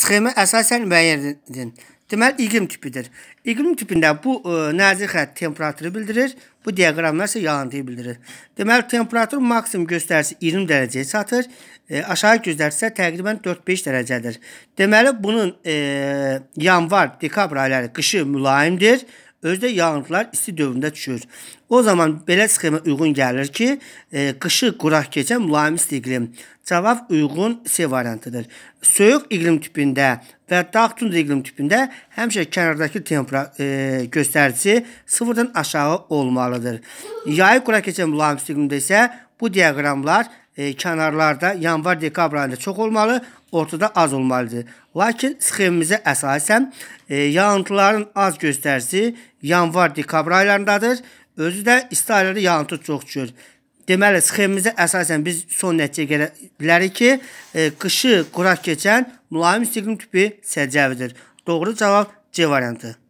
sxemi əsasən müəyyən edin. Deməli iqlim tipidir. İqlim tipində bu ə, e, nazik xətt temperaturu bildirir. Bu diaqramda isə yağıntıyı bildirir. Deməli temperatur maksimum göstərisi 20 dərəcəyə çatır. Ə, e, aşağı göstərisi isə təqribən 4-5 dərəcədir. Deməli bunun ə, e, yanvar, dekabr ayları qışı mülayimdir özdə yağıntılar isti dövründə düşür. O zaman belə sxema uyğun gəlir ki, e, qışı quraq keçən mülayim isti iqlim. Cavab uyğun C variantıdır. Soyuq iqlim tipində və dağ tundra iqlim tipində həmişə kənardakı temperatur e, göstərici 0-dan aşağı olmalıdır. Yay quraq keçən mülayim isti iqlimdə isə bu diaqramlar e, kənarlarda yanvar-dekabr ayında çox olmalı ortada az olmalıdır. Lakin sxemimizə əsasən e, yağıntıların az göstərisi yanvar-dekabr aylarındadır. Özü də isti aylarda yağıntı çox düşür. Deməli, sxemimizə əsasən biz son nəticə gələ bilərik ki, e, qışı quraq keçən mülayim iqlim tipi səciyyəvidir. Doğru cavab C variantı.